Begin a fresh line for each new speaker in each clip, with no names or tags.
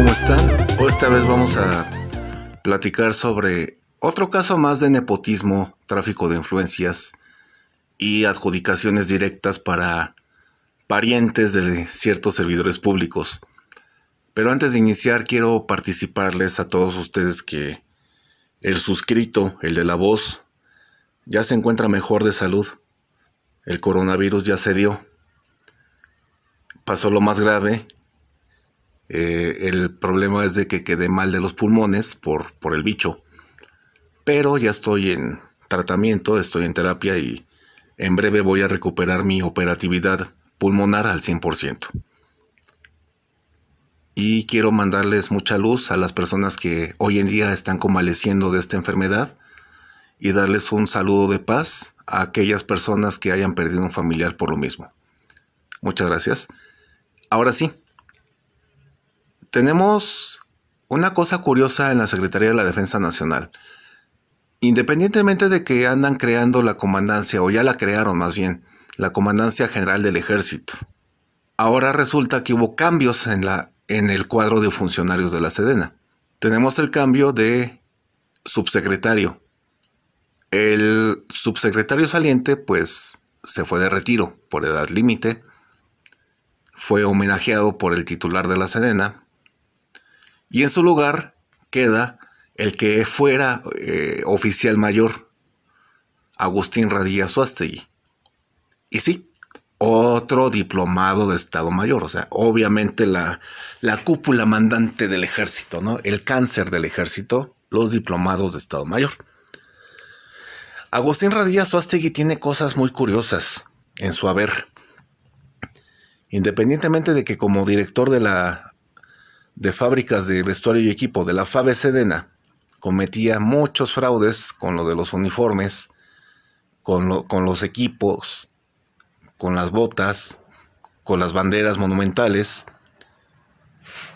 ¿cómo están? Hoy esta vez vamos a platicar sobre otro caso más de nepotismo, tráfico de influencias y adjudicaciones directas para parientes de ciertos servidores públicos. Pero antes de iniciar quiero participarles a todos ustedes que el suscrito, el de la voz, ya se encuentra mejor de salud. El coronavirus ya se dio. Pasó lo más grave eh, el problema es de que quedé mal de los pulmones por, por el bicho. Pero ya estoy en tratamiento, estoy en terapia y en breve voy a recuperar mi operatividad pulmonar al 100%. Y quiero mandarles mucha luz a las personas que hoy en día están convaleciendo de esta enfermedad y darles un saludo de paz a aquellas personas que hayan perdido un familiar por lo mismo. Muchas gracias. Ahora sí, tenemos una cosa curiosa en la Secretaría de la Defensa Nacional. Independientemente de que andan creando la comandancia, o ya la crearon más bien, la Comandancia General del Ejército. Ahora resulta que hubo cambios en, la, en el cuadro de funcionarios de la Sedena. Tenemos el cambio de subsecretario. El subsecretario saliente, pues, se fue de retiro por edad límite. Fue homenajeado por el titular de la Sedena, y en su lugar queda el que fuera eh, oficial mayor, Agustín Radilla Suastegui Y sí, otro diplomado de Estado Mayor, o sea, obviamente la, cúpula mandante del ejército, ¿no? El cáncer del ejército, los diplomados de Estado Mayor. Agustín Radilla Suastegui tiene cosas muy curiosas en su haber. Independientemente de que como director de la de fábricas de vestuario y equipo de la FABE Sedena cometía muchos fraudes con lo de los uniformes, con, con los equipos, con las botas, con las banderas monumentales,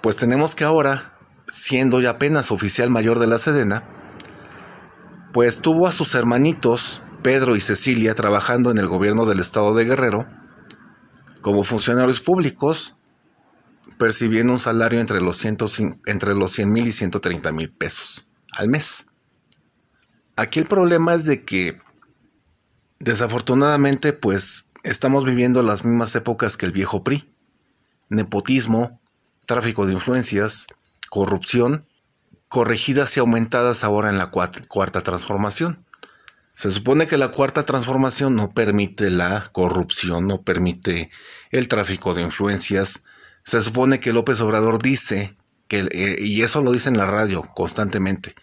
pues tenemos que ahora, siendo ya apenas oficial mayor de la Sedena, pues tuvo a sus hermanitos Pedro y Cecilia trabajando en el gobierno del estado de Guerrero como funcionarios públicos percibiendo un salario entre los, 100, entre los mil y 130 mil pesos al mes. Aquí el problema es de que desafortunadamente pues estamos viviendo las mismas épocas que el viejo PRI. Nepotismo, tráfico de influencias, corrupción, corregidas y aumentadas ahora en la cuarta transformación. Se supone que la cuarta transformación no permite la corrupción, no permite el tráfico de influencias, se supone que López Obrador dice, que, eh, y eso lo dice en la radio constantemente,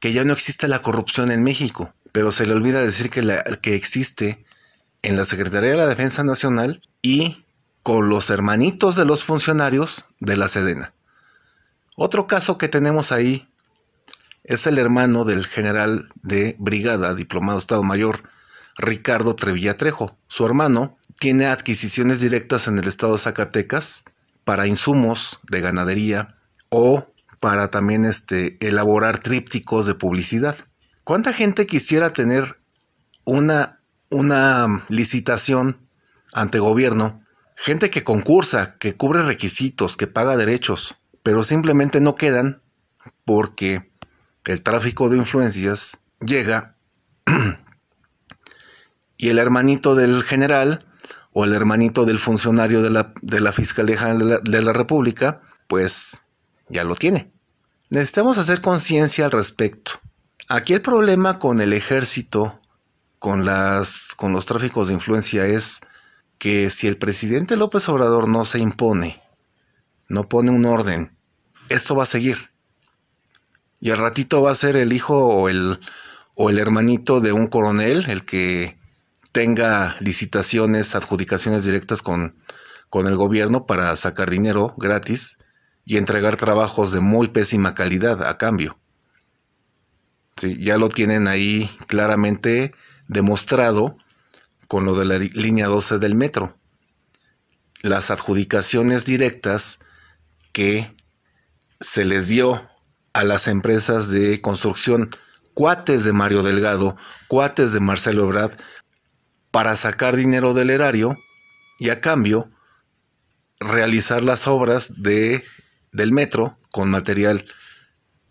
que ya no existe la corrupción en México, pero se le olvida decir que, que existe en la Secretaría de la Defensa Nacional y con los hermanitos de los funcionarios de la Sedena. Otro caso que tenemos ahí es el hermano del general de brigada, diplomado Estado Mayor, Ricardo Trevilla Su hermano tiene adquisiciones directas en el estado de Zacatecas para insumos de ganadería o para también este, elaborar trípticos de publicidad. ¿Cuánta gente quisiera tener una, una licitación ante gobierno? Gente que concursa, que cubre requisitos, que paga derechos, pero simplemente no quedan porque el tráfico de influencias llega y el hermanito del general o el hermanito del funcionario de la, Fiscalía de la, de la República, pues ya lo tiene. Necesitamos hacer conciencia al respecto. Aquí el problema con el ejército, con, las, con los tráficos de influencia es que si el presidente López Obrador no se impone, no pone un orden, esto va a seguir. Y al ratito va a ser el hijo o el, o el hermanito de un coronel el que tenga licitaciones, adjudicaciones directas con, con el gobierno para sacar dinero gratis y entregar trabajos de muy pésima calidad a cambio. ya lo tienen ahí claramente demostrado con lo de la línea 12 del metro. Las adjudicaciones directas que se les dio a las empresas de construcción, cuates de Mario Delgado, cuates de Marcelo Ebrard, para sacar dinero del erario y a cambio realizar las obras de, del metro con material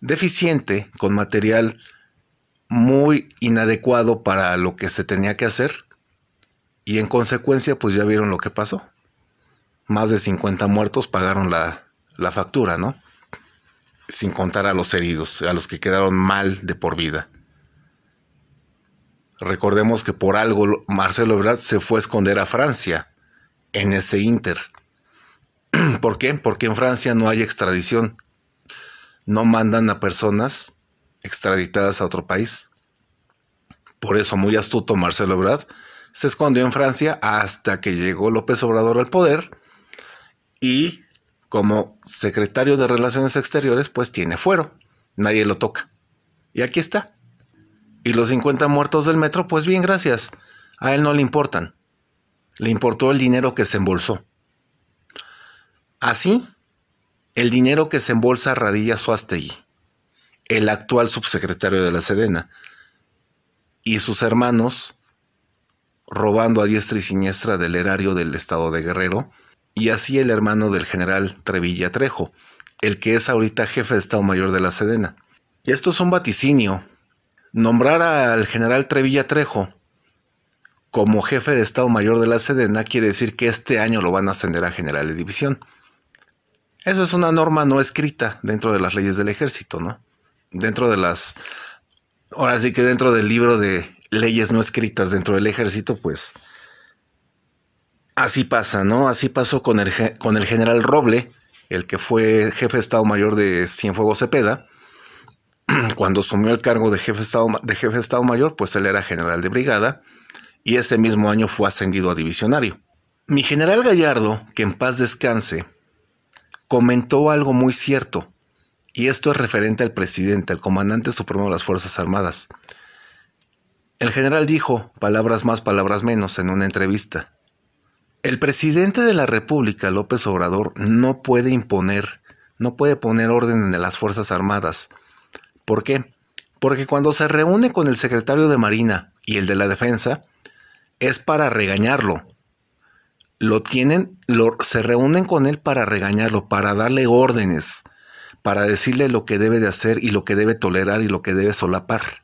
deficiente, con material muy inadecuado para lo que se tenía que hacer y en consecuencia pues ya vieron lo que pasó. Más de 50 muertos pagaron la, la factura, ¿no? Sin contar a los heridos, a los que quedaron mal de por vida. Recordemos que por algo Marcelo Ebrard se fue a esconder a Francia en ese Inter. ¿Por qué? Porque en Francia no hay extradición. No mandan a personas extraditadas a otro país. Por eso, muy astuto Marcelo Ebrard se escondió en Francia hasta que llegó López Obrador al poder y como secretario de Relaciones Exteriores, pues tiene fuero. Nadie lo toca. Y aquí está. Y los 50 muertos del metro, pues bien, gracias. A él no le importan. Le importó el dinero que se embolsó. Así, el dinero que se embolsa Radilla Suastegui, el actual subsecretario de la Sedena, y sus hermanos, robando a diestra y siniestra del erario del estado de Guerrero, y así el hermano del general Trevilla Trejo, el que es ahorita jefe de Estado Mayor de la Sedena. Y esto es un vaticinio Nombrar al general Trevilla Trejo como jefe de Estado Mayor de la Sedena quiere decir que este año lo van a ascender a general de división. Eso es una norma no escrita dentro de las leyes del ejército, ¿no? Dentro de las... Ahora sí que dentro del libro de leyes no escritas dentro del ejército, pues... Así pasa, ¿no? Así pasó con el, con el general Roble, el que fue jefe de Estado Mayor de Cienfuegos Cepeda, cuando asumió el cargo de jefe, de Estado, jefe Estado Mayor, pues él era general de brigada y ese mismo año fue ascendido a divisionario. Mi general Gallardo, que en paz descanse, comentó algo muy cierto, y esto es referente al presidente, al comandante supremo de las Fuerzas Armadas. El general dijo, palabras más, palabras menos, en una entrevista. El presidente de la República, López Obrador, no puede imponer, no puede poner orden en las Fuerzas Armadas, ¿Por qué? Porque cuando se reúne con el secretario de Marina y el de la Defensa, es para regañarlo. Lo tienen, se reúnen con él para regañarlo, para darle órdenes, para decirle lo que debe de hacer y lo que debe tolerar y lo que debe solapar.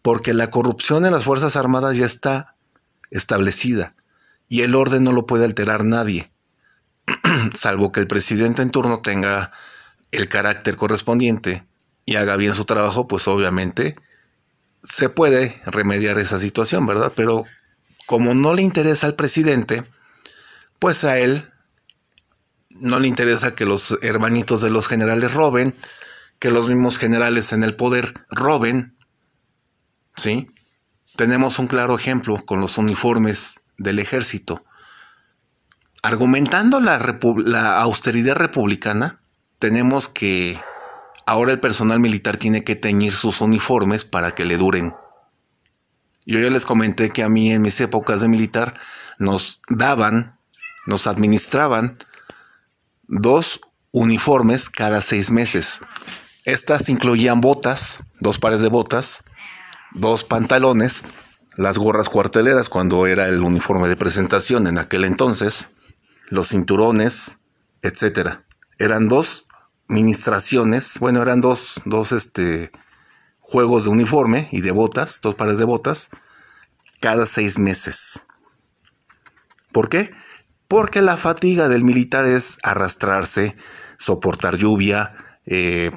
Porque la corrupción en las Fuerzas Armadas ya está establecida y el orden no lo puede alterar nadie, salvo que el presidente en turno tenga el carácter correspondiente y haga bien su trabajo, pues obviamente se puede remediar esa situación, ¿verdad? Pero como no le interesa al presidente, pues a él no le interesa que los hermanitos de los generales roben, que los mismos generales en el poder roben, ¿sí? Tenemos un claro ejemplo con los uniformes del ejército. Argumentando la, la austeridad republicana, tenemos que Ahora el personal militar tiene que teñir sus uniformes para que le duren. Yo ya les comenté que a mí en mis épocas de militar nos daban, nos administraban dos uniformes cada seis meses. Estas incluían botas, dos pares de botas, dos pantalones, las gorras cuarteleras cuando era el uniforme de presentación en aquel entonces, los cinturones, etc. Eran dos administraciones bueno, eran dos, dos este, juegos de uniforme y de botas, dos pares de botas, cada seis meses. ¿Por qué? Porque la fatiga del militar es arrastrarse, soportar lluvia, eh,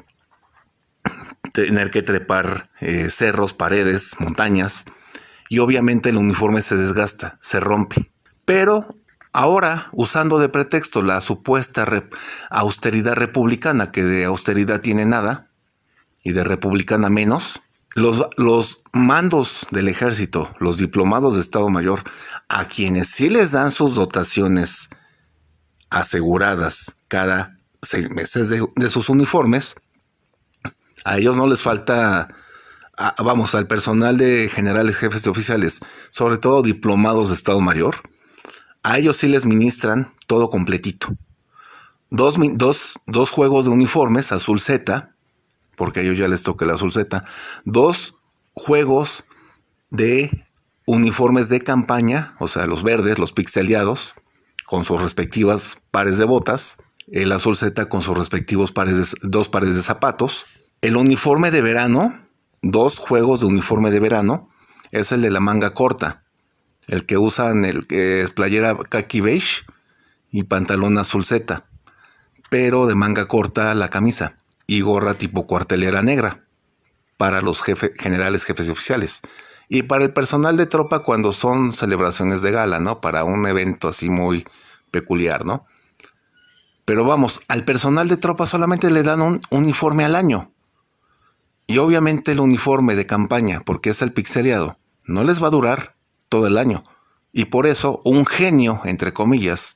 tener que trepar eh, cerros, paredes, montañas, y obviamente el uniforme se desgasta, se rompe. Pero Ahora, usando de pretexto la supuesta austeridad republicana, que de austeridad tiene nada, y de republicana menos, los, mandos del ejército, los diplomados de Estado Mayor, a quienes sí les dan sus dotaciones aseguradas cada seis meses de, sus uniformes, a ellos no les falta, vamos, al personal de generales, jefes de oficiales, sobre todo diplomados de Estado Mayor, a ellos sí les ministran todo completito. Dos, juegos de uniformes, azul Z, porque a ellos ya les toqué el azul Z, dos juegos de uniformes de campaña, o sea, los verdes, los pixeliados, con sus respectivas pares de botas, el azul Z con sus respectivos pares de, dos pares de zapatos, el uniforme de verano, dos juegos de uniforme de verano, es el de la manga corta, el que usan el que es playera kaki beige y pantalón azul Z, pero de manga corta la camisa y gorra tipo cuartelera negra para los jefes generales, jefes y oficiales. Y para el personal de tropa cuando son celebraciones de gala, ¿no? Para un evento así muy peculiar, ¿no? Pero vamos, al personal de tropa solamente le dan un uniforme al año. Y obviamente el uniforme de campaña, porque es el pixeleado, no les va a durar todo el año, y por eso un genio, entre comillas,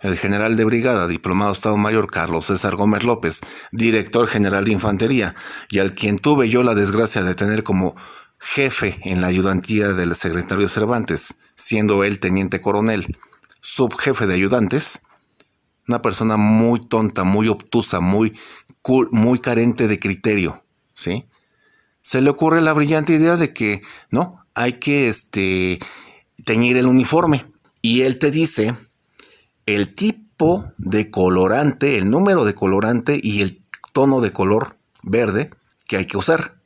el general de brigada, diplomado Estado Mayor Carlos César Gómez López, director general de infantería, y al quien tuve yo la desgracia de tener como jefe en la ayudantía del secretario Cervantes, siendo él teniente coronel, subjefe de ayudantes, una persona muy tonta, muy obtusa, muy, muy carente de criterio, ¿sí? se le ocurre la brillante idea de que, no, hay que este, teñir el uniforme. Y él te dice el tipo de colorante, el número de colorante y el tono de color verde que hay que usar.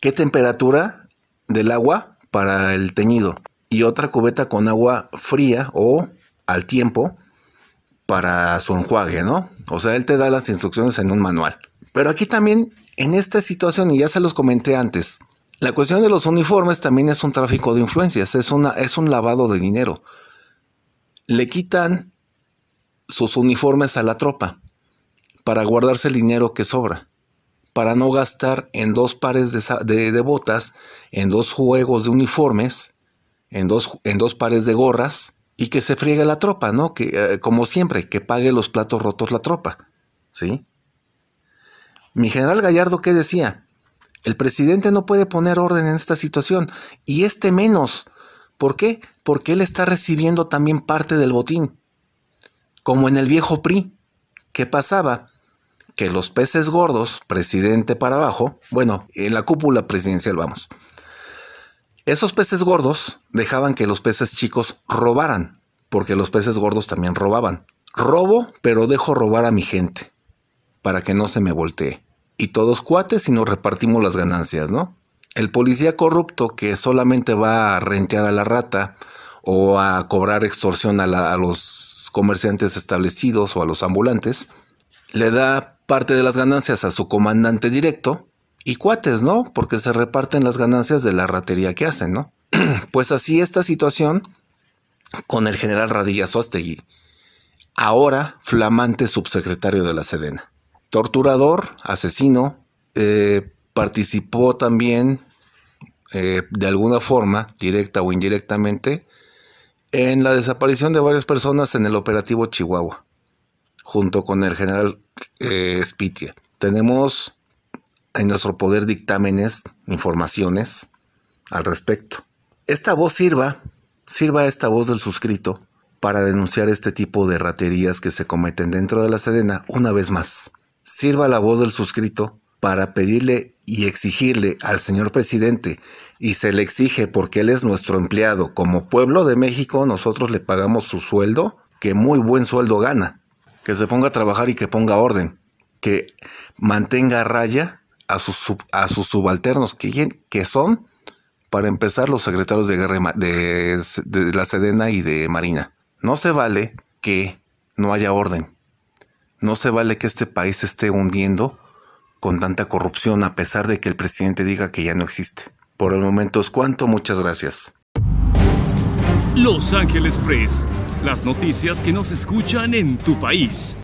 ¿Qué temperatura del agua para el teñido? Y otra cubeta con agua fría o al tiempo para su enjuague, ¿no? O sea, él te da las instrucciones en un manual. Pero aquí también, en esta situación, y ya se los comenté antes, la cuestión de los uniformes también es un tráfico de influencias, es, una, es un lavado de dinero. Le quitan sus uniformes a la tropa para guardarse el dinero que sobra, para no gastar en dos pares de, botas, en dos juegos de uniformes, en dos, en dos pares de gorras, y que se friegue la tropa, ¿no? Que, eh, como siempre, que pague los platos rotos la tropa, ¿sí? Mi general Gallardo, ¿qué decía? El presidente no puede poner orden en esta situación y este menos. ¿Por qué? Porque él está recibiendo también parte del botín. Como en el viejo PRI. ¿Qué pasaba? Que los peces gordos, presidente para abajo, bueno, en la cúpula presidencial vamos, esos peces gordos dejaban que los peces chicos robaran, porque los peces gordos también robaban. Robo, pero dejo robar a mi gente, para que no se me voltee y todos cuates y nos repartimos las ganancias, ¿no? El policía corrupto que solamente va a rentear a la rata o a cobrar extorsión a, los comerciantes establecidos o a los ambulantes, le da parte de las ganancias a su comandante directo y cuates, ¿no? Porque se reparten las ganancias de la ratería que hacen, ¿no? pues así esta situación con el general Radilla Sostegui, ahora flamante subsecretario de la Sedena torturador, asesino, eh, participó también eh, de alguna forma, directa o indirectamente, en la desaparición de varias personas en el operativo Chihuahua, junto con el general eh, Spitia. Tenemos en nuestro poder dictámenes, informaciones al respecto. Esta voz sirva, sirva esta voz del suscrito para denunciar este tipo de raterías que se cometen dentro de la Sedena una vez más sirva la voz del suscrito para pedirle y exigirle al señor presidente, y se le exige porque él es nuestro empleado, como pueblo de México nosotros le pagamos su sueldo, que muy buen sueldo gana, que se ponga a trabajar y que ponga orden, que mantenga raya a sus, a sus subalternos, que, son, para empezar, los secretarios de, guerra, de la Sedena y de Marina. No se vale que no haya orden. No se vale que este país esté hundiendo con tanta corrupción a pesar de que el presidente diga que ya no existe. Por el momento es cuanto, muchas gracias. Los Ángeles Press, las noticias que nos escuchan en tu país.